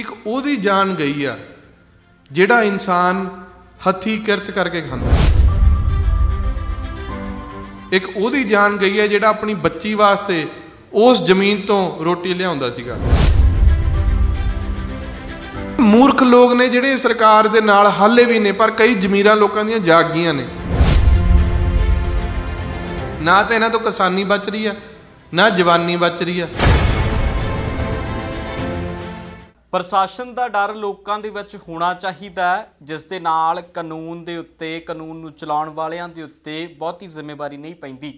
ਇੱਕ ਉਹਦੀ ਜਾਨ ਗਈ ਆ ਜਿਹੜਾ ਇਨਸਾਨ ਹੱਥੀ ਕਿਰਤ ਕਰਕੇ ਖਾਂਦਾ ਇੱਕ ਉਹਦੀ ਜਾਨ ਗਈ ਹੈ ਜਿਹੜਾ ਆਪਣੀ ਬੱਚੀ ਵਾਸਤੇ ਉਸ ਜ਼ਮੀਨ ਤੋਂ ਰੋਟੀ ਲਿਆਉਂਦਾ ਸੀਗਾ ਮੂਰਖ ਲੋਕ ਨੇ ਜਿਹੜੇ ਸਰਕਾਰ ਦੇ ਨਾਲ ਹਾਲੇ ਵੀ ਨੇ ਪਰ ਕਈ ਜ਼ਮੀਰਾਂ ਲੋਕਾਂ ਦੀਆਂ ਜਾਗ ਗਈਆਂ ਨੇ ਨਾ ਤਾਂ ਇਹਨਾਂ ਤੋਂ ਕਿਸਾਨੀ ਬਚ ਰਹੀ ਆ ਨਾ ਜਵਾਨੀ ਬਚ ਰਹੀ ਆ ਪ੍ਰਸ਼ਾਸਨ ਦਾ ਡਰ ਲੋਕਾਂ ਦੇ ਵਿੱਚ ਹੋਣਾ ਚਾਹੀਦਾ ਹੈ ਜਿਸ ਦੇ ਨਾਲ ਕਾਨੂੰਨ ਦੇ ਉੱਤੇ ਕਾਨੂੰਨ ਨੂੰ ਚਲਾਉਣ ਵਾਲਿਆਂ ਦੇ ਉੱਤੇ ਬਹੁਤੀ ਜ਼ਿੰਮੇਵਾਰੀ ਨਹੀਂ ਪੈਂਦੀ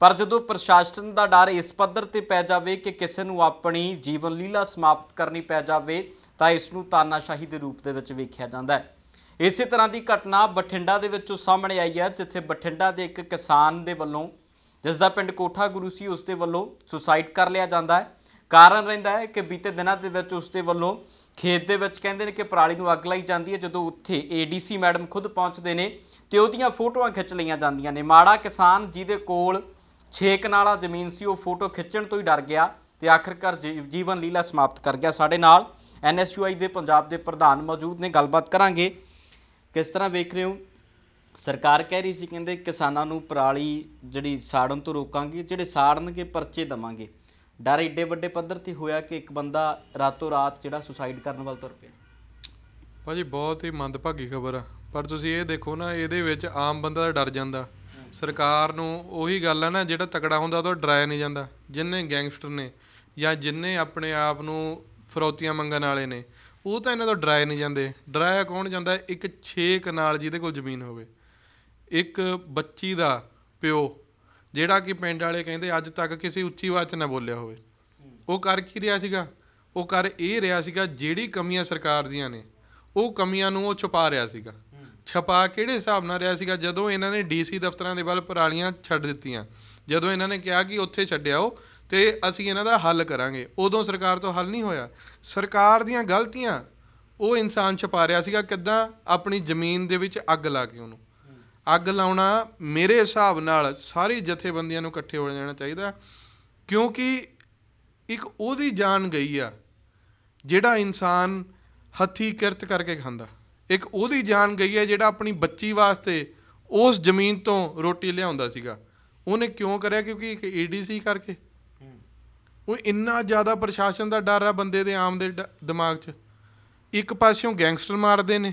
ਪਰ ਜਦੋਂ ਪ੍ਰਸ਼ਾਸਨ ਦਾ ਡਰ ਇਸ ਪੱਧਰ ਤੇ ਪੈ ਜਾਵੇ ਕਿ ਕਿਸੇ ਨੂੰ ਆਪਣੀ ਜੀਵਨ ਲੀਲਾ ਸਮਾਪਤ ਕਰਨੀ ਪੈ ਜਾਵੇ ਤਾਂ ਇਸ ਨੂੰ ਤਾਨਾਸ਼ਾਹੀ ਦੇ ਰੂਪ ਦੇ ਵਿੱਚ ਵੇਖਿਆ ਜਾਂਦਾ ਹੈ ਇਸੇ ਤਰ੍ਹਾਂ ਦੀ ਘਟਨਾ ਬਠਿੰਡਾ ਦੇ ਵਿੱਚੋਂ ਸਾਹਮਣੇ ਆਈ ਹੈ ਜਿੱਥੇ ਬਠਿੰਡਾ ਦੇ ਇੱਕ ਕਿਸਾਨ ਦੇ ਵੱਲੋਂ ਜਿਸ ਦਾ ਪਿੰਡ ਕੋਠਾ ਗੁਰੂ ਸੀ ਉਸ ਦੇ ਵੱਲੋਂ ਸੁਸਾਈਡ ਕਰ ਲਿਆ ਜਾਂਦਾ ਹੈ ਕਾਰਨ ਰਹਿੰਦਾ ਹੈ ਕਿ ਬੀਤੇ ਦਿਨਾਂ ਦੇ ਵਿੱਚ ਉਸਦੇ ਵੱਲੋਂ ਖੇਤ ਦੇ ਵਿੱਚ ਕਹਿੰਦੇ ਨੇ ਕਿ ਪਰਾਲੀ ਨੂੰ ਅੱਗ ਲਾਈ ਜਾਂਦੀ ਹੈ ਜਦੋਂ ਉੱਥੇ ਏਡੀਸੀ ਮੈਡਮ ਖੁਦ ਪਹੁੰਚਦੇ ਨੇ ਤੇ ਉਹਦੀਆਂ ਫੋਟੋਆਂ ਖਿੱਚ ਲਈਆਂ ਜਾਂਦੀਆਂ ਨੇ ਮਾੜਾ ਕਿਸਾਨ ਜਿਹਦੇ ਕੋਲ 6 ਕਨਾਲਾ ਜ਼ਮੀਨ ਸੀ ਉਹ ਫੋਟੋ ਖਿੱਚਣ ਤੋਂ ਹੀ ਡਰ ਗਿਆ ਤੇ ਆਖਰਕਾਰ ਜੀਵਨ ਲੀਲਾ ਸਮਾਪਤ ਕਰ ਗਿਆ ਸਾਡੇ ਨਾਲ ਐਨਐਸਯੂਆਈ ਦੇ ਪੰਜਾਬ ਦੇ ਪ੍ਰਧਾਨ ਮੌਜੂਦ ਨੇ ਗੱਲਬਾਤ ਕਰਾਂਗੇ ਕਿਸ ਤਰ੍ਹਾਂ ਵੇਖ ਰਹੇ ਹੋ ਸਰਕਾਰ ਕਹਿ ਰਹੀ ਸੀ ਕਹਿੰਦੇ ਕਿਸਾਨਾਂ ਨੂੰ ਪਰਾਲੀ ਜਿਹੜੀ ਸਾੜਨ ਤੋਂ ਰੋਕਾਂਗੇ ਜਿਹੜੇ ਸਾੜਨਗੇ ਪਰਚੇ ਦਵਾਂਗੇ ਡਰ ਏਡੇ ਵੱਡੇ ਪੱਧਰ ਤੇ ਹੋਇਆ ਕਿ ਇੱਕ ਬੰਦਾ ਰਾਤੋਂ ਰਾਤ ਜਿਹੜਾ ਸੁਸਾਈਡ ਕਰਨ ਵੱਲ ਤੁਰ ਪਿਆ ਭਾਜੀ ਬਹੁਤ ਹੀ ਮੰਦਭਾਗੀ ਖਬਰ ਆ ਪਰ ਤੁਸੀਂ ਇਹ ਦੇਖੋ ਨਾ ਇਹਦੇ ਵਿੱਚ ਆਮ ਬੰਦਾ ਡਰ ਜਾਂਦਾ ਸਰਕਾਰ ਨੂੰ ਉਹੀ ਗੱਲ ਆ ਨਾ ਜਿਹੜਾ ਤਕੜਾ ਹੁੰਦਾ ਉਹ ਡਰਾਇਆ ਨਹੀਂ ਜਾਂਦਾ ਜਿੰਨੇ ਗੈਂਗਸਟਰ ਨੇ ਜਾਂ ਜਿੰਨੇ ਆਪਣੇ ਆਪ ਨੂੰ ਫਰੋਤੀਆਂ ਮੰਗਣ ਵਾਲੇ ਨੇ ਉਹ ਤਾਂ ਇਹਨਾਂ ਤੋਂ ਡਰਾਏ ਨਹੀਂ ਜਾਂਦੇ ਡਰਾਇਆ ਕੌਣ ਜਾਂਦਾ ਇੱਕ 6 ਕਨਾਲ ਜਿਹਦੇ ਕੋਲ ਜ਼ਮੀਨ ਹੋਵੇ ਇੱਕ ਬੱਚੀ ਦਾ ਪਿਓ ਜਿਹੜਾ ਕਿ ਪਿੰਡ ਵਾਲੇ ਕਹਿੰਦੇ ਅੱਜ ਤੱਕ ਕਿਸੇ ਉੱਚੀ ਆਵਾਜ਼ 'ਚ ਨਾ ਬੋਲਿਆ ਹੋਵੇ ਉਹ ਕਰ ਕੀ ਰਿਹਾ ਸੀਗਾ ਉਹ ਕਰ ਇਹ ਰਿਹਾ ਸੀਗਾ ਜਿਹੜੀ ਕਮੀਆਂ ਸਰਕਾਰ ਦੀਆਂ ਨੇ ਉਹ ਕਮੀਆਂ ਨੂੰ ਉਹ ਛੁਪਾ ਰਿਹਾ ਸੀਗਾ ਛਪਾ ਕਿਹੜੇ ਹਿਸਾਬ ਨਾਲ ਰਿਹਾ ਸੀਗਾ ਜਦੋਂ ਇਹਨਾਂ ਨੇ ਡੀਸੀ ਦਫ਼ਤਰਾਂ ਦੇ ਵੱਲ ਪਰਾਲੀਆਂ ਛੱਡ ਦਿੱਤੀਆਂ ਜਦੋਂ ਇਹਨਾਂ ਨੇ ਕਿਹਾ ਕਿ ਉੱਥੇ ਉਹ ਤੇ ਅਸੀਂ ਇਹਨਾਂ ਦਾ ਹੱਲ ਕਰਾਂਗੇ ਉਦੋਂ ਸਰਕਾਰ ਤੋਂ ਹੱਲ ਨਹੀਂ ਹੋਇਆ ਸਰਕਾਰ ਦੀਆਂ ਗਲਤੀਆਂ ਉਹ ਇਨਸਾਨ ਛਪਾ ਰਿਹਾ ਸੀਗਾ ਕਿਦਾਂ ਆਪਣੀ ਜ਼ਮੀਨ ਦੇ ਵਿੱਚ ਅੱਗ ਲਾ ਕੇ ਉਹਨੂੰ ਅੱਗ ਲਾਉਣਾ ਮੇਰੇ ਹਿਸਾਬ ਨਾਲ ਸਾਰੀ ਜਥੇਬੰਦੀਆਂ ਨੂੰ ਇਕੱਠੇ ਹੋ ਜਾਣਾ ਚਾਹੀਦਾ ਕਿਉਂਕਿ ਇੱਕ ਉਹਦੀ ਜਾਨ ਗਈ ਆ ਜਿਹੜਾ ਇਨਸਾਨ ਹੱਥੀ ਕਿਰਤ ਕਰਕੇ ਖਾਂਦਾ ਇੱਕ ਉਹਦੀ ਜਾਨ ਗਈ ਹੈ ਜਿਹੜਾ ਆਪਣੀ ਬੱਚੀ ਵਾਸਤੇ ਉਸ ਜ਼ਮੀਨ ਤੋਂ ਰੋਟੀ ਲਿਆਉਂਦਾ ਸੀਗਾ ਉਹਨੇ ਕਿਉਂ ਕਰਿਆ ਕਿਉਂਕਿ ਇੱਕ ਏਡੀਸੀ ਕਰਕੇ ਉਹ ਇੰਨਾ ਜ਼ਿਆਦਾ ਪ੍ਰਸ਼ਾਸਨ ਦਾ ਡਰ ਆ ਬੰਦੇ ਦੇ ਆਮ ਦੇ ਦਿਮਾਗ 'ਚ ਇੱਕ ਪਾਸਿਓਂ ਗੈਂਗਸਟਰ ਮਾਰਦੇ ਨੇ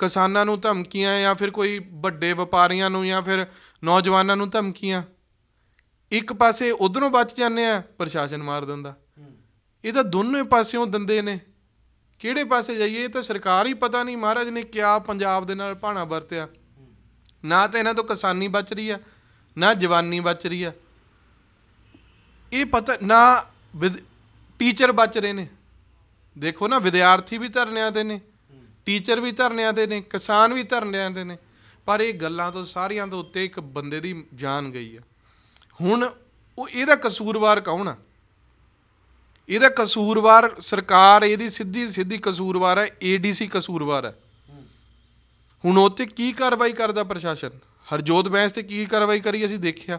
ਕਿਸਾਨਾਂ ਨੂੰ ਧਮਕੀਆਂ ਜਾਂ ਫਿਰ ਕੋਈ ਵੱਡੇ ਵਪਾਰੀਆਂ ਨੂੰ ਜਾਂ ਫਿਰ ਨੌਜਵਾਨਾਂ ਨੂੰ ਧਮਕੀਆਂ ਇੱਕ ਪਾਸੇ ਉਧਰੋਂ ਬਚ ਜਾਂਦੇ ਆ ਪ੍ਰਸ਼ਾਸਨ ਮਾਰ ਦਿੰਦਾ ਇਹ ਤਾਂ ਦੋਨੋਂ ਪਾਸਿਓਂ ਦੰਦੇ ਨੇ ਕਿਹੜੇ ਪਾਸੇ ਜਾਈਏ ਇਹ ਤਾਂ ਸਰਕਾਰ ਹੀ ਪਤਾ ਨਹੀਂ ਮਹਾਰਾਜ ਨੇ ਕਿਹਾ ਪੰਜਾਬ ਦੇ ਨਾਲ ਭਾਣਾ ਵਰਤਿਆ ਨਾ ਤਾਂ ਇਹਨਾਂ ਤੋਂ ਕਿਸਾਨੀ ਬਚ ਰਹੀ ਆ ਨਾ ਜਵਾਨੀ ਬਚ ਰਹੀ ਆ ਇਹ ਪਤਾ ਨਾ ਟੀਚਰ ਬਚ ਰਹੇ ਨੇ ਦੇਖੋ ਨਾ ਵਿਦਿਆਰਥੀ ਵੀ ਧਰਨਿਆਂ ਤੇ ਨੇ ਟੀਚਰ ਵੀ ਧਰਨਿਆਂ ਤੇ ਨੇ ਕਿਸਾਨ ਵੀ ਧਰਨਿਆਂ ਦੇ ਨੇ ਪਰ ਇਹ ਗੱਲਾਂ ਤੋਂ ਸਾਰਿਆਂ ਦੇ ਉੱਤੇ ਇੱਕ ਬੰਦੇ ਦੀ ਜਾਨ ਗਈ ਆ ਹੁਣ ਉਹ ਇਹਦਾ ਕਸੂਰਵਾਰ ਕੌਣ ਆ ਇਹਦਾ ਕਸੂਰਵਾਰ ਸਰਕਾਰ ਇਹਦੀ ਸਿੱਧੀ ਸਿੱਧੀ ਕਸੂਰਵਾਰ ਹੈ ਏਡੀਸੀ ਕਸੂਰਵਾਰ ਹੈ ਹੁਣ ਉਹ ਤੇ ਕੀ ਕਾਰਵਾਈ ਕਰਦਾ ਪ੍ਰਸ਼ਾਸਨ ਹਰਜੋਤ ਬੈਂਸ ਤੇ ਕੀ ਕਾਰਵਾਈ ਕਰੀ ਅਸੀਂ ਦੇਖਿਆ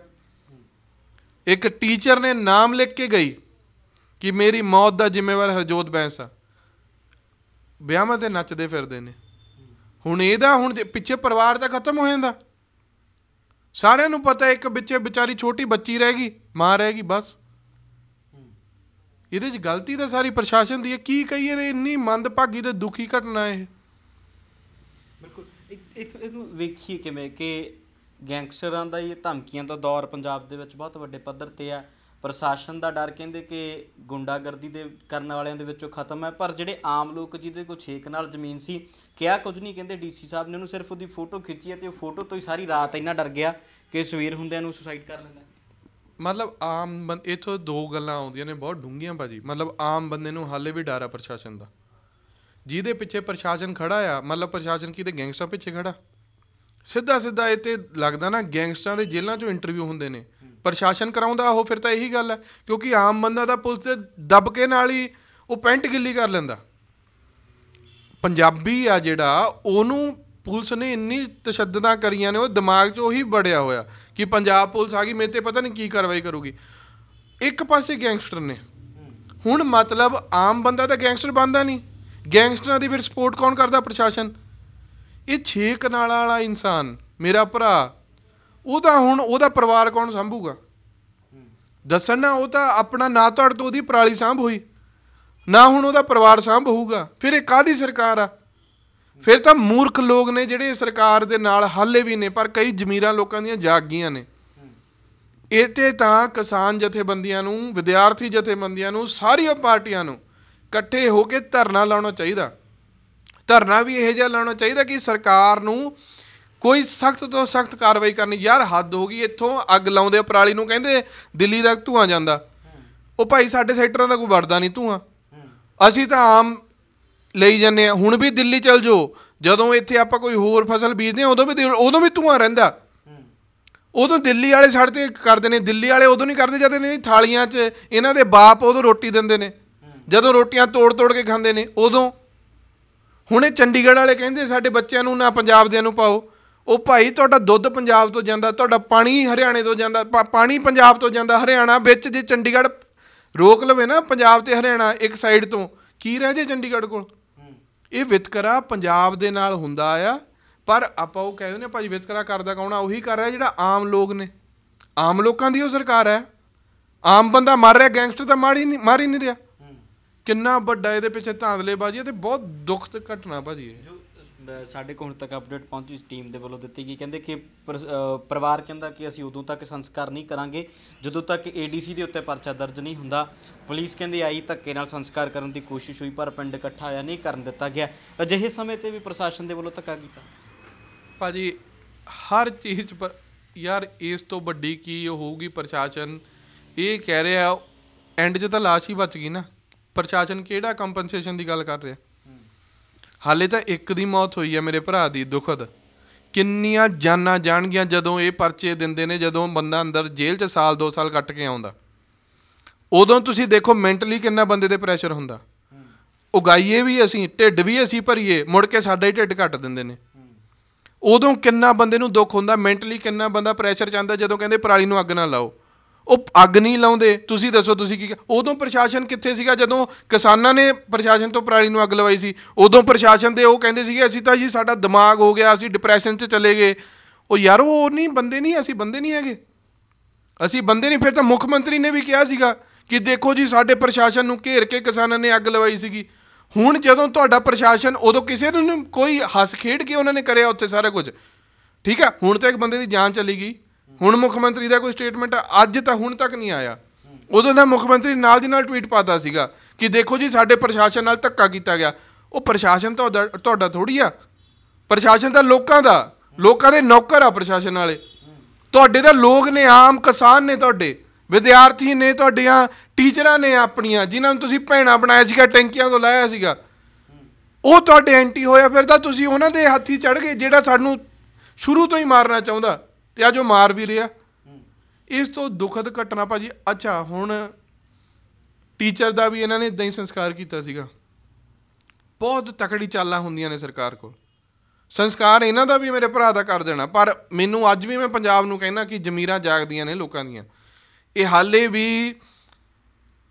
ਇੱਕ ਟੀਚਰ ਨੇ ਨਾਮ ਲਿਖ ਕੇ ਗਈ ਕਿ ਮੇਰੀ ਮੌਤ ਦਾ ਜ਼ਿੰਮੇਵਾਰ ਹਰਜੋਤ ਬੈਂਸ ਆ ਵਿਆਹਾਂ ਤੇ ਨੱਚਦੇ ਫਿਰਦੇ ਨੇ ਹੁਣ ਇਹਦਾ ਹੁਣ ਪਿੱਛੇ ਪਰਿਵਾਰ ਤਾਂ ਖਤਮ ਹੋ ਜਾਂਦਾ ਸਾਰਿਆਂ ਨੂੰ ਪਤਾ ਇੱਕ ਵਿੱਚੇ ਵਿਚਾਰੀ ਛੋਟੀ ਬੱਚੀ ਰਹਿ ਗਈ ਮਾਂ ਰਹਿ ਗਈ ਬਸ ਇਹਦੇ 'ਚ ਗਲਤੀ ਤਾਂ ਸਾਰੀ ਪ੍ਰਸ਼ਾਸਨ ਦੀ ਹੈ ਕੀ ਕਹੀਏ ਤੇ ਇੰਨੀ ਮੰਦਭਾਗੀ ਤੇ ਦੁਖੀ ਘਟਨਾ ਇਹ ਬਿਲਕੁਲ ਇਹਨੂੰ ਵੇਖੀਏ ਕਿਵੇਂ ਕਿ ਗੈਂਗਸਟਰਾਂ ਦਾ ਇਹ ਧਮਕੀਆਂ ਦਾ ਦੌਰ ਪੰਜਾਬ ਦੇ ਵਿੱਚ ਬਹੁਤ ਵੱਡੇ ਪੱਧਰ ਤੇ ਆ ਪ੍ਰਸ਼ਾਸਨ ਦਾ ਡਰ ਕਹਿੰਦੇ ਕਿ ਗੁੰਡਾਗਰਦੀ ਦੇ ਕਰਨ ਵਾਲਿਆਂ ਦੇ ਵਿੱਚੋਂ ਖਤਮ ਹੈ ਪਰ ਜਿਹੜੇ ਆਮ ਲੋਕ ਜਿਹਦੇ ਕੋਲ ਛੇਕ ਨਾਲ ਜ਼ਮੀਨ ਸੀ ਕਿਹਾ ਕੁਝ ਨਹੀਂ ਕਹਿੰਦੇ ਡੀਸੀ ਸਾਹਿਬ ਨੇ ਉਹਨੂੰ ਸਿਰਫ ਉਹਦੀ ਫੋਟੋ ਖਿੱਚੀ ਤੇ ਉਹ ਫੋਟੋ ਤੋਂ ਹੀ ਸਾਰੀ ਰਾਤ ਇੰਨਾ ਡਰ ਗਿਆ ਕਿ ਸਵੇਰ ਹੁੰਦਿਆਂ ਨੂੰ ਸੁਸਾਈਡ ਕਰ ਲੈਂਦਾ ਮਤਲਬ ਆਮ ਇਥੋਂ ਦੋ ਗੱਲਾਂ ਆਉਂਦੀਆਂ ਨੇ ਬਹੁਤ ਡੂੰਘੀਆਂ ਭਾਜੀ ਮਤਲਬ ਆਮ ਬੰਦੇ ਨੂੰ ਹਾਲੇ ਵੀ ਡਰ ਆ ਪ੍ਰਸ਼ਾਸਨ ਦਾ ਜਿਹਦੇ ਪਿੱਛੇ ਪ੍ਰਸ਼ਾਸਨ ਖੜਾ ਆ ਮਤਲਬ ਪ੍ਰਸ਼ਾਸਨ ਤੇ ਗੈਂਗਸਟਰਾਂ ਪਿੱਛੇ ਖੜਾ ਸਿੱਧਾ ਸਿੱਧਾ ਇਹ ਤੇ ਲੱਗਦਾ ਨਾ ਗੈਂਗਸਟਰਾਂ ਦੇ ਜੇਲ੍ਹਾਂ 'ਚੋਂ ਇੰਟਰਵਿਊ ਹੁੰਦੇ ਨੇ ਪ੍ਰਸ਼ਾਸਨ ਕਰਾਉਂਦਾ ਉਹ ਫਿਰ ਤਾਂ ਇਹੀ ਗੱਲ ਹੈ ਕਿਉਂਕਿ ਆਮ ਬੰਦਾ ਤਾਂ ਪੁਲਿਸ ਦੇ ਦੱਬ ਕੇ ਨਾਲ ਹੀ ਉਹ ਪੈਂਟ ਗਿੱਲੀ ਕਰ ਲੈਂਦਾ ਪੰਜਾਬੀ ਆ ਜਿਹੜਾ ਉਹਨੂੰ ਪੁਲਿਸ ਨੇ ਇੰਨੀ ਤਸ਼ੱਦਦਾਂ ਕਰੀਆਂ ਨੇ ਉਹ ਦਿਮਾਗ 'ਚ ਉਹੀ ਬੜਿਆ ਹੋਇਆ ਕਿ ਪੰਜਾਬ ਪੁਲਿਸ ਆ ਗਈ ਮੇਰੇ ਤੇ ਪਤਾ ਨਹੀਂ ਕੀ ਕਾਰਵਾਈ ਕਰੂਗੀ ਇੱਕ ਪਾਸੇ ਗੈਂਗਸਟਰ ਨੇ ਹੁਣ ਮਤਲਬ ਆਮ ਬੰਦਾ ਤਾਂ ਗੈਂਗਸਟਰ ਬੰਦਾ ਨਹੀਂ ਗੈਂਗਸਟਰਾਂ ਦੀ ਫਿਰ ਸਪੋਰਟ ਕੌਣ ਕਰਦਾ ਪ੍ਰਸ਼ਾਸਨ ਇਹ 6 ਕਨਾਲਾ ਵਾਲਾ ਇਨਸਾਨ ਮੇਰਾ ਭਰਾ ਉਹਦਾ ਹੁਣ ਉਹਦਾ ਪਰਿਵਾਰ ਕੌਣ ਸੰਭੂਗਾ ਦੱਸਣ ਨਾ ਉਹ ਤਾਂ ਆਪਣਾ ਨਾ ਤੜ ਤੋਂ ਉਹਦੀ ਪਰਾਲੀ ਸਾਂਭ ਹੋਈ ਨਾ ਹੁਣ ਉਹਦਾ ਪਰਿਵਾਰ ਸਾਂਭ ਹੋਊਗਾ ਫਿਰ ਇਹ ਕਾਦੀ ਸਰਕਾਰ ਆ ਫਿਰ ਤਾਂ ਮੂਰਖ ਲੋਕ ਨੇ ਜਿਹੜੇ ਸਰਕਾਰ ਦੇ ਨਾਲ ਹੱਲੇ ਵੀ ਨੇ ਪਰ ਕਈ ਜ਼ਮੀਰਾਂ ਲੋਕਾਂ ਦੀਆਂ ਜਾਗ ਗਈਆਂ ਨੇ ਇਹ ਤੇ ਤਾਂ ਕਿਸਾਨ ਜਥੇਬੰਦੀਆਂ ਨੂੰ ਵਿਦਿਆਰਥੀ ਜਥੇਬੰਦੀਆਂ ਨੂੰ ਸਾਰੀਆਂ ਪਾਰਟੀਆਂ ਨੂੰ ਇਕੱਠੇ ਹੋ ਕੇ ਧਰਨਾ ਲਾਉਣਾ ਚਾਹੀਦਾ ਧਰਨਾ ਵੀ ਇਹ ਜਿਹਾ ਲਾਉਣਾ ਚਾਹੀਦਾ ਕਿ ਸਰਕਾਰ ਨੂੰ ਕੋਈ ਸਖਤ ਤੋਂ ਸਖਤ ਕਾਰਵਾਈ ਕਰਨੀ ਯਾਰ ਹੱਦ ਹੋ ਗਈ ਇੱਥੋਂ ਅੱਗ ਲਾਉਂਦੇ ਪਰਾਲੀ ਨੂੰ ਕਹਿੰਦੇ ਦਿੱਲੀ ਤੱਕ ਧੂਆਂ ਜਾਂਦਾ ਉਹ ਭਾਈ ਸਾਡੇ ਸੈਕਟਰਾਂ ਦਾ ਕੋਈ ਵੜਦਾ ਨਹੀਂ ਧੂਆਂ ਅਸੀਂ ਤਾਂ ਆਮ ਲਈ ਜਾਂਦੇ ਆ ਹੁਣ ਵੀ ਦਿੱਲੀ ਚਲ ਜੋ ਜਦੋਂ ਇੱਥੇ ਆਪਾਂ ਕੋਈ ਹੋਰ ਫਸਲ ਬੀਜਦੇ ਆ ਉਦੋਂ ਵੀ ਉਦੋਂ ਵੀ ਧੂਆਂ ਰਹਿੰਦਾ ਉਦੋਂ ਦਿੱਲੀ ਵਾਲੇ ਸਾਡੇ ਤੇ ਕਰਦੇ ਨੇ ਦਿੱਲੀ ਵਾਲੇ ਉਦੋਂ ਨਹੀਂ ਕਰਦੇ ਜਦ ਇਹਨਾਂ ਥਾਲੀਆਂ 'ਚ ਇਹਨਾਂ ਦੇ ਬਾਪ ਉਦੋਂ ਰੋਟੀ ਦਿੰਦੇ ਨੇ ਜਦੋਂ ਰੋਟੀਆਂ ਤੋੜ-ਤੋੜ ਕੇ ਖਾਂਦੇ ਨੇ ਉਦੋਂ ਹੁਣੇ ਚੰਡੀਗੜ੍ਹ ਵਾਲੇ ਕਹਿੰਦੇ ਸਾਡੇ ਬੱਚਿਆਂ ਨੂੰ ਨਾ ਪੰਜਾਬ ਦੇ ਨੂੰ ਪਾਓ ਉਹ ਭਾਈ ਤੁਹਾਡਾ ਦੁੱਧ ਪੰਜਾਬ ਤੋਂ ਜਾਂਦਾ ਤੁਹਾਡਾ ਪਾਣੀ ਹਰਿਆਣੇ ਤੋਂ ਜਾਂਦਾ ਪਾਣੀ ਪੰਜਾਬ ਤੋਂ ਜਾਂਦਾ ਹਰਿਆਣਾ ਵਿੱਚ ਜੇ ਚੰਡੀਗੜ੍ਹ ਰੋਕ ਲਵੇ ਨਾ ਪੰਜਾਬ ਤੇ ਹਰਿਆਣਾ ਇੱਕ ਸਾਈਡ ਤੋਂ ਕੀ ਰਹਿ ਜੇ ਚੰਡੀਗੜ੍ਹ ਕੋਲ ਇਹ ਵਿਤਕਰਾ ਪੰਜਾਬ ਦੇ ਨਾਲ ਹੁੰਦਾ ਆ ਪਰ ਆਪਾਂ ਉਹ ਕਹਿੰਦੇ ਨੇ ਭਾਜੀ ਵਿਤਕਰਾ ਕਰਦਾ ਕੌਣ ਆ ਉਹੀ ਕਰ ਰਿਹਾ ਜਿਹੜਾ ਆਮ ਲੋਕ ਨੇ ਆਮ ਲੋਕਾਂ ਦੀ ਉਹ ਸਰਕਾਰ ਹੈ ਆਮ ਬੰਦਾ ਮਰ ਰਿਹਾ ਗੈਂਗਸਟਰ ਤਾਂ ਮਾਰ ਹੀ ਨਹੀਂ ਮਾਰ ਹੀ ਨਹੀਂ ਰਿਹਾ ਕਿੰਨਾ ਵੱਡਾ ਇਹਦੇ ਪਿੱਛੇ ਬਾਜੀ ਤੇ ਬਹੁਤ ਦੁਖਤ ਘਟਨਾ ਭਾਜੀ ਇਹ ਸਾਡੇ ਕੋਲ ਹੁਣ ਤੱਕ ਅਪਡੇਟ ਪਹੁੰਚੀ ਇਸ ਟੀਮ ਦੇ ਵੱਲੋਂ ਦਿੱਤੀ ਗਈ ਕਹਿੰਦੇ ਕਿ ਪਰਿਵਾਰ ਕਹਿੰਦਾ ਕਿ ਅਸੀਂ ਉਦੋਂ ਤੱਕ ਸੰਸਕਾਰ ਨਹੀਂ ਕਰਾਂਗੇ ਜਦੋਂ ਤੱਕ ਏਡੀਸੀ ਦੇ ਉੱਤੇ ਪਰਚਾ ਦਰਜ ਨਹੀਂ ਹੁੰਦਾ ਪੁਲਿਸ ਕਹਿੰਦੀ ਆਈ ਧੱਕੇ ਨਾਲ ਸੰਸਕਾਰ ਕਰਨ ਦੀ ਕੋਸ਼ਿਸ਼ ਹੋਈ ਪਰ ਪਿੰਡ ਇਕੱਠਾ ਆਇਆ ਨਹੀਂ ਕਰਨ ਦਿੱਤਾ ਗਿਆ ਅਜਿਹੇ ਸਮੇਂ ਤੇ ਵੀ ਪ੍ਰਸ਼ਾਸਨ ਦੇ ਵੱਲੋਂ ਧੱਕਾ ਕੀਤਾ ਭਾਜੀ ਹਰ ਚੀਜ਼ ਪਰ ਯਾਰ ਇਸ ਤੋਂ ਵੱਡੀ ਕੀ ਹੋਊਗੀ ਪ੍ਰਸ਼ਾਸਨ ਇਹ ਕਹਿ ਰਿਹਾ ਐਂਡ 'ਚ ਤਾਂ ਲਾਸ਼ ਹੀ ਬਚ ਗਈ ਨਾ ਪ੍ਰਸ਼ਾਸਨ ਕਿਹੜਾ ਕੰਪਨਸੇਸ਼ਨ ਦੀ ਗੱਲ ਕਰ ਰਿਹਾ ਹਾਲੇ ਤਾਂ ਇੱਕ ਦੀ ਮੌਤ ਹੋਈ ਹੈ ਮੇਰੇ ਭਰਾ ਦੀ ਦੁਖਦ ਕਿੰਨੀਆਂ ਜਾਨਾਂ ਜਾਣਗੀਆਂ ਜਦੋਂ ਇਹ ਪਰਚੇ ਦਿੰਦੇ ਨੇ ਜਦੋਂ ਬੰਦਾ ਅੰਦਰ ਜੇਲ੍ਹ 'ਚ ਸਾਲ 2 ਸਾਲ ਕੱਟ ਕੇ ਆਉਂਦਾ ਉਦੋਂ ਤੁਸੀਂ ਦੇਖੋ ਮੈਂਟਲੀ ਕਿੰਨਾ ਬੰਦੇ ਤੇ ਪ੍ਰੈਸ਼ਰ ਹੁੰਦਾ ਉਗਾਈਏ ਵੀ ਅਸੀਂ ਢਿੱਡ ਵੀ ਅਸੀਂ ਭਰੀਏ ਮੁੜ ਕੇ ਸਾਡਾ ਹੀ ਢਿੱਡ ਘਟ ਦਿੰਦੇ ਨੇ ਉਦੋਂ ਕਿੰਨਾ ਬੰਦੇ ਨੂੰ ਦੁੱਖ ਹੁੰਦਾ ਮੈਂਟਲੀ ਕਿੰਨਾ ਬੰਦਾ ਪ੍ਰੈਸ਼ਰ ਚਾਹੁੰਦਾ ਜਦੋਂ ਕਹਿੰਦੇ ਪਰਾਲੀ ਨੂੰ ਅੱਗ ਨਾ ਲਾਓ ਉਹ ਅੱਗ ਨਹੀਂ ਲਾਉਂਦੇ ਤੁਸੀਂ ਦੱਸੋ ਤੁਸੀਂ ਕੀ ਉਦੋਂ ਪ੍ਰਸ਼ਾਸਨ ਕਿੱਥੇ ਸੀਗਾ ਜਦੋਂ ਕਿਸਾਨਾਂ ਨੇ ਪ੍ਰਸ਼ਾਸਨ ਤੋਂ ਪਰਾਲੀ ਨੂੰ ਅੱਗ ਲਵਾਈ ਸੀ ਉਦੋਂ ਪ੍ਰਸ਼ਾਸਨ ਦੇ ਉਹ ਕਹਿੰਦੇ ਸੀਗੇ ਅਸੀਂ ਤਾਂ ਜੀ ਸਾਡਾ ਦਿਮਾਗ ਹੋ ਗਿਆ ਅਸੀਂ ਡਿਪਰੈਸ਼ਨ 'ਚ ਚਲੇ ਗਏ ਉਹ ਯਾਰ ਉਹ ਨਹੀਂ ਬੰਦੇ ਨਹੀਂ ਅਸੀਂ ਬੰਦੇ ਨਹੀਂ ਹੈਗੇ ਅਸੀਂ ਬੰਦੇ ਨਹੀਂ ਫਿਰ ਤਾਂ ਮੁੱਖ ਮੰਤਰੀ ਨੇ ਵੀ ਕਿਹਾ ਸੀਗਾ ਕਿ ਦੇਖੋ ਜੀ ਸਾਡੇ ਪ੍ਰਸ਼ਾਸਨ ਨੂੰ ਘੇਰ ਕੇ ਕਿਸਾਨਾਂ ਨੇ ਅੱਗ ਲਵਾਈ ਸੀਗੀ ਹੁਣ ਜਦੋਂ ਤੁਹਾਡਾ ਪ੍ਰਸ਼ਾਸਨ ਉਦੋਂ ਕਿਸੇ ਨੂੰ ਕੋਈ ਹੱਸ ਖੇਡ ਕੇ ਉਹਨਾਂ ਨੇ ਕਰਿਆ ਉੱਥੇ ਸਾਰਾ ਕੁਝ ਠੀਕ ਹੈ ਹੁਣ ਤਾਂ ਇੱਕ ਬੰਦੇ ਦੀ ਜਾਨ ਚਲੀ ਗਈ ਹੁਣ ਮੁੱਖ ਮੰਤਰੀ ਦਾ ਕੋਈ ਸਟੇਟਮੈਂਟ ਅੱਜ ਤਾਂ ਹੁਣ ਤੱਕ ਨਹੀਂ ਆਇਆ ਉਦੋਂ ਦਾ ਮੁੱਖ ਮੰਤਰੀ ਨਾਲ ਦੀ ਨਾਲ ਟਵੀਟ ਪਾਤਾ ਸੀਗਾ ਕਿ ਦੇਖੋ ਜੀ ਸਾਡੇ ਪ੍ਰਸ਼ਾਸਨ ਨਾਲ ਧੱਕਾ ਕੀਤਾ ਗਿਆ ਉਹ ਪ੍ਰਸ਼ਾਸਨ ਤੁਹਾਡਾ ਤੁਹਾਡਾ ਥੋੜੀ ਆ ਪ੍ਰਸ਼ਾਸਨ ਤਾਂ ਲੋਕਾਂ ਦਾ ਲੋਕਾਂ ਦੇ ਨੌਕਰ ਆ ਪ੍ਰਸ਼ਾਸਨ ਵਾਲੇ ਤੁਹਾਡੇ ਤਾਂ ਲੋਕ ਨੇ ਆਮ ਕਿਸਾਨ ਨੇ ਤੁਹਾਡੇ ਵਿਦਿਆਰਥੀ ਨੇ ਤੁਹਾਡੀਆਂ ਟੀਚਰਾਂ ਨੇ ਆਪਣੀਆਂ ਜਿਨ੍ਹਾਂ ਨੂੰ ਤੁਸੀਂ ਭੈਣਾ ਬਣਾਇਆ ਸੀਗਾ ਟੈਂਕੀਆਂ ਤੋਂ ਲਾਇਆ ਸੀਗਾ ਉਹ ਤੁਹਾਡੇ ਐਂਟੀ ਹੋਇਆ ਫਿਰ ਤਾਂ ਤੁਸੀਂ ਉਹਨਾਂ ਦੇ ਹੱਥੀ ਚੜ ਗਏ ਜਿਹੜਾ ਸਾਨੂੰ ਸ਼ੁਰੂ ਤੋਂ ਹੀ ਮਾਰਨਾ ਚਾਹੁੰਦਾ ਤੇ ਅੱਜ ਉਹ ਮਾਰ ਵੀ ਰਿਹਾ ਇਸ ਤੋਂ ਦੁਖਦ ਘਟਨਾ ਭਾਜੀ ਅੱਛਾ ਹੁਣ ਟੀਚਰ ਦਾ ਵੀ ਇਹਨਾਂ ਨੇ ਇਦਾਂ ਹੀ ਸੰਸਕਾਰ ਕੀਤਾ ਸੀਗਾ ਬਹੁਤ ਤਕੜੀ ਚਾਲਾਂ ਹੁੰਦੀਆਂ ਨੇ ਸਰਕਾਰ ਕੋਲ ਸੰਸਕਾਰ ਇਹਨਾਂ ਦਾ ਵੀ ਮੇਰੇ ਭਰਾ ਦਾ ਕਰ ਦੇਣਾ ਪਰ ਮੈਨੂੰ ਅੱਜ ਵੀ ਮੈਂ ਪੰਜਾਬ ਨੂੰ ਕਹਿਣਾ ਕਿ ਜ਼ਮੀਰਾਂ ਜਾਗਦੀਆਂ ਨੇ ਲੋਕਾਂ ਦੀਆਂ ਇਹ ਹਾਲੇ ਵੀ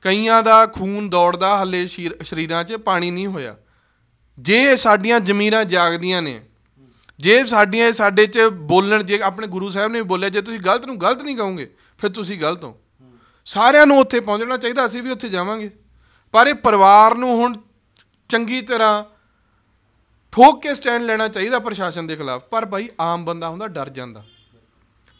ਕਈਆਂ ਦਾ ਖੂਨ ਦੌੜਦਾ ਹੱਲੇ ਸਰੀਰਾਂ 'ਚ ਪਾਣੀ ਨਹੀਂ ਹੋਇਆ ਜੇ ਸਾਡੀਆਂ ਜ਼ਮੀਰਾਂ ਜਾਗਦੀਆਂ ਨੇ ਜੇ ਸਾਡੀਆਂ ਸਾਡੇ 'ਚ ਬੋਲਣ ਜੇ ਆਪਣੇ ਗੁਰੂ ਸਾਹਿਬ ਨੇ ਬੋਲਿਆ ਜੇ ਤੁਸੀਂ ਗਲਤ ਨੂੰ ਗਲਤ ਨਹੀਂ ਕਹੋਗੇ ਫਿਰ ਤੁਸੀਂ ਗਲਤ ਹੋ ਸਾਰਿਆਂ ਨੂੰ ਉੱਥੇ ਪਹੁੰਚਣਾ ਚਾਹੀਦਾ ਅਸੀਂ ਵੀ ਉੱਥੇ ਜਾਵਾਂਗੇ ਪਰ ਇਹ ਪਰਿਵਾਰ ਨੂੰ ਹੁਣ ਚੰਗੀ ਤਰ੍ਹਾਂ ਠੋਕ ਕੇ ਸਟੈਂਡ ਲੈਣਾ ਚਾਹੀਦਾ ਪ੍ਰਸ਼ਾਸਨ ਦੇ ਖਿਲਾਫ ਪਰ ਭਾਈ ਆਮ ਬੰਦਾ ਹੁੰਦਾ ਡਰ ਜਾਂਦਾ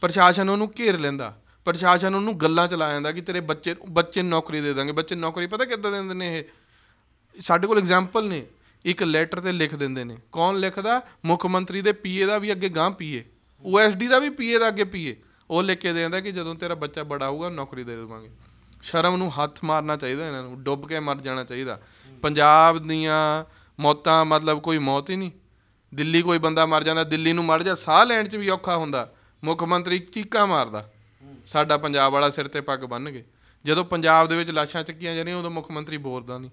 ਪ੍ਰਸ਼ਾਸਨ ਉਹਨੂੰ ਘੇਰ ਲੈਂਦਾ ਪ੍ਰਸ਼ਾਸਨ ਉਹਨੂੰ ਗੱਲਾਂ ਚਲਾ ਜਾਂਦਾ ਕਿ ਤੇਰੇ ਬੱਚੇ ਬੱਚੇ ਨੌਕਰੀ ਦੇ ਦਾਂਗੇ ਬੱਚੇ ਨੌਕਰੀ ਪਤਾ ਕਿੱਦਾਂ ਦਿੰਦੇ ਨੇ ਇਹ ਸਾਡੇ ਕੋਲ ਐਗਜ਼ਾਮਪਲ ਨੇ ਇੱਕ ਲੈਟਰ ਤੇ ਲਿਖ ਦਿੰਦੇ ਨੇ ਕੌਣ ਲਿਖਦਾ ਮੁੱਖ ਮੰਤਰੀ ਦੇ ਪੀਏ ਦਾ ਵੀ ਅੱਗੇ ਗਾਂ ਪੀਏ ਓਐਸਡੀ ਦਾ ਵੀ ਪੀਏ ਦਾ ਅੱਗੇ ਪੀਏ ਉਹ ਲਿਖ ਕੇ ਦਿੰਦਾ ਕਿ ਜਦੋਂ ਤੇਰਾ ਬੱਚਾ ਬੜਾ ਹੋਊਗਾ ਨੌਕਰੀ ਦੇ ਦੇਵਾਂਗੇ ਸ਼ਰਮ ਨੂੰ ਹੱਥ ਮਾਰਨਾ ਚਾਹੀਦਾ ਇਹਨਾਂ ਨੂੰ ਡੁੱਬ ਕੇ ਮਰ ਜਾਣਾ ਚਾਹੀਦਾ ਪੰਜਾਬ ਦੀਆਂ ਮੌਤਾਂ ਮਤਲਬ ਕੋਈ ਮੌਤ ਹੀ ਨਹੀਂ ਦਿੱਲੀ ਕੋਈ ਬੰਦਾ ਮਰ ਜਾਂਦਾ ਦਿੱਲੀ ਨੂੰ ਮਰ ਜਾ ਸਾਹ ਲੈਣ 'ਚ ਵੀ ਔਖਾ ਹੁੰਦਾ ਮੁੱਖ ਮੰਤਰੀ ਚੀਕਾਂ ਮਾਰਦਾ ਸਾਡਾ ਪੰਜਾਬ ਵਾਲਾ ਸਿਰ ਤੇ ਪੱਗ ਬੰਨ ਕੇ ਜਦੋਂ ਪੰਜਾਬ ਦੇ ਵਿੱਚ ਲਾਸ਼ਾਂ ਚੱਕੀਆਂ ਜਾਂਦੀਆਂ ਉਦੋਂ ਮੁੱਖ ਮੰਤਰੀ ਬੋਲਦਾ ਨਹੀਂ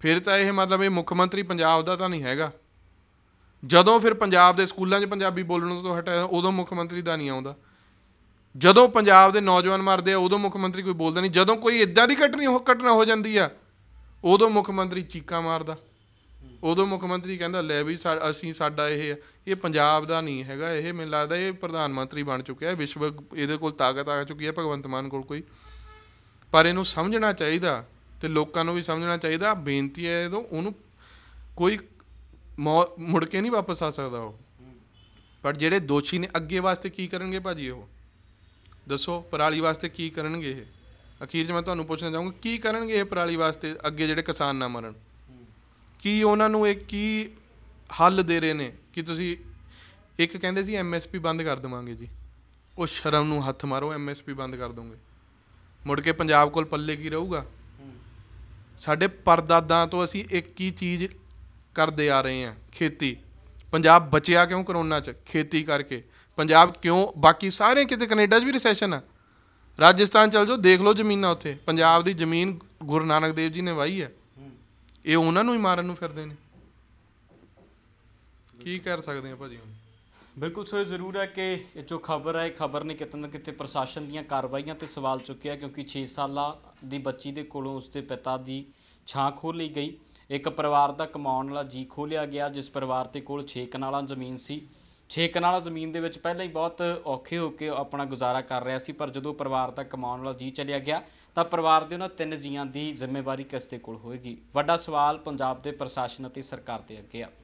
ਫਿਰ ਤਾਂ ਇਹ ਮਤਲਬ ਇਹ ਮੁੱਖ ਮੰਤਰੀ ਪੰਜਾਬ ਦਾ ਤਾਂ ਨਹੀਂ ਹੈਗਾ ਜਦੋਂ ਫਿਰ ਪੰਜਾਬ ਦੇ ਸਕੂਲਾਂ 'ਚ ਪੰਜਾਬੀ ਬੋਲਣ ਤੋਂ ਹਟਿਆ ਉਦੋਂ ਮੁੱਖ ਮੰਤਰੀ ਦਾ ਨਹੀਂ ਆਉਂਦਾ ਜਦੋਂ ਪੰਜਾਬ ਦੇ ਨੌਜਵਾਨ ਮਰਦੇ ਆ ਉਦੋਂ ਮੁੱਖ ਮੰਤਰੀ ਕੋਈ ਬੋਲਦਾ ਨਹੀਂ ਜਦੋਂ ਕੋਈ ਇਦਾਂ ਦੀ ਘਟਨੀ ਹੋ ਘਟਨਾ ਹੋ ਜਾਂਦੀ ਆ ਉਦੋਂ ਮੁੱਖ ਮੰਤਰੀ ਚੀਕਾਂ ਮਾਰਦਾ ਉਦੋਂ ਮੁੱਖ ਮੰਤਰੀ ਕਹਿੰਦਾ ਲੈ ਵੀ ਅਸੀਂ ਸਾਡਾ ਇਹ ਇਹ ਪੰਜਾਬ ਦਾ ਨਹੀਂ ਹੈਗਾ ਇਹ ਮੈਨੂੰ ਲੱਗਦਾ ਇਹ ਪ੍ਰਧਾਨ ਮੰਤਰੀ ਬਣ ਚੁੱਕਿਆ ਵਿਸ਼ਵ ਇਹਦੇ ਕੋਲ ਤਾਕਤ ਆ ਚੁੱਕੀ ਹੈ ਭਗਵੰਤ ਮਾਨ ਕੋਲ ਕੋਈ ਪਰ ਇਹਨੂੰ ਸਮਝਣਾ ਚਾਹੀਦਾ ਤੇ ਲੋਕਾਂ ਨੂੰ ਵੀ ਸਮਝਣਾ ਚਾਹੀਦਾ ਬੇਨਤੀ ਹੈ ਇਹਦੋਂ ਉਹਨੂੰ ਕੋਈ ਮੁੜ ਕੇ ਨਹੀਂ ਵਾਪਸ ਆ ਸਕਦਾ ਉਹ ਪਰ ਜਿਹੜੇ ਦੋਸ਼ੀ ਨੇ ਅੱਗੇ ਵਾਸਤੇ ਕੀ ਕਰਨਗੇ ਭਾਜੀ ਉਹ ਦੱਸੋ ਪਰਾਲੀ ਵਾਸਤੇ ਕੀ ਕਰਨਗੇ ਇਹ ਅਖੀਰ 'ਚ ਮੈਂ ਤੁਹਾਨੂੰ ਪੁੱਛਣਾ ਚਾਹੂੰਗਾ ਕੀ ਕਰਨਗੇ ਇਹ ਪਰਾਲੀ ਵਾਸਤੇ ਅੱਗੇ ਜਿਹੜੇ ਕਿਸਾਨ ਨਾ ਮਰਨ ਕੀ ਉਹਨਾਂ ਨੂੰ ਇਹ ਕੀ ਹੱਲ ਦੇ ਰਹੇ ਨੇ ਕਿ ਤੁਸੀਂ ਇੱਕ ਕਹਿੰਦੇ ਸੀ ਐਮਐਸਪੀ ਬੰਦ ਕਰ ਦਵਾਂਗੇ ਜੀ ਉਹ ਸ਼ਰਮ ਨੂੰ ਹੱਥ ਮਾਰੋ ਐਮਐਸਪੀ ਬੰਦ ਕਰ ਦੋਗੇ ਮੁੜ ਕੇ ਪੰਜਾਬ ਕੋਲ ਪੱਲੇ ਕੀ ਰਹੂਗਾ ਸਾਡੇ ਪਰਦਾਦਾਂ ਤੋਂ ਅਸੀਂ ਇੱਕ ਹੀ ਚੀਜ਼ ਕਰਦੇ ਆ ਰਹੇ ਹਾਂ ਖੇਤੀ ਪੰਜਾਬ ਬਚਿਆ ਕਿਉਂ ਕਰੋਨਾ 'ਚ ਖੇਤੀ ਕਰਕੇ ਪੰਜਾਬ ਕਿਉਂ ਬਾਕੀ ਸਾਰੇ ਕਿਤੇ ਕੈਨੇਡਾ 'ਚ ਵੀ ਰਿਸੈਸ਼ਨ ਆ ਰਾਜਸਥਾਨ ਚਲ ਜਾਓ ਦੇਖ ਲਓ ਜ਼ਮੀਨਾਂ ਉੱਥੇ ਪੰਜਾਬ ਦੀ ਜ਼ਮੀਨ ਗੁਰੂ ਨਾਨਕ ਦੇਵ ਜੀ ਨੇ ਵਾਹੀ ਹੈ ਇਹ ਉਹਨਾਂ ਨੂੰ ਹੀ ਮਾਰਨ ਨੂੰ ਫਿਰਦੇ ਨੇ ਕੀ ਕਰ ਸਕਦੇ ਆ ਭਾਜੀ ਹੁਣ ਬਿਲਕੁਲ ਸੋ ਇਹ ਜ਼ਰੂਰ ਹੈ ਕਿ ਇਹ ਜੋ ਖਬਰ ਹੈ ਖਬਰ ਨੇ ਕਿਤੇ ਨਾ ਕਿਤੇ ਪ੍ਰਸ਼ਾਸਨ ਦੀਆਂ ਕਾਰਵਾਈਆਂ ਤੇ ਸਵਾਲ ਚੁੱਕਿਆ ਕਿਉਂਕਿ 6 ਸਾਲਾਂ ਦੀ ਬੱਚੀ ਦੇ ਕੋਲੋਂ ਉਸਦੇ ਪਿਤਾ ਦੀ ਛਾਂ ਖੋਹ ਲਈ ਗਈ ਇੱਕ ਪਰਿਵਾਰ ਦਾ ਕਮਾਉਣ ਵਾਲਾ ਜੀ ਖੋਲਿਆ ਗਿਆ ਜਿਸ ਪਰਿਵਾਰ ਦੇ ਕੋਲ 6 ਕਨਾਲਾਂ ਜ਼ਮੀਨ ਸੀ 6 ਕਨਾਲਾਂ ਜ਼ਮੀਨ ਦੇ ਵਿੱਚ ਪਹਿਲਾਂ ਹੀ ਬਹੁਤ ਔਖੇ ਹੋ ਕੇ ਆਪਣਾ ਗੁਜ਼ਾਰਾ ਕਰ ਰਿਹਾ ਸੀ ਪਰ ਜਦੋਂ ਪਰਿਵਾਰ ਦਾ ਕਮਾਉਣ ਵਾਲਾ ਜੀ ਚਲਿਆ ਗਿਆ ਤਾਂ ਪਰਿਵਾਰ ਦੇ ਉਹਨਾਂ ਤਿੰਨ ਜੀਆਂ ਦੀ ਜ਼ਿੰਮੇਵਾਰੀ ਕਿਸ ਦੇ ਕੋਲ ਹੋਏਗੀ ਵੱਡਾ ਸਵਾਲ ਪੰਜਾਬ ਦੇ ਪ੍ਰਸ਼ਾਸਨ ਅਤੇ ਸਰਕਾਰ ਦੇ ਅੱਗੇ ਆ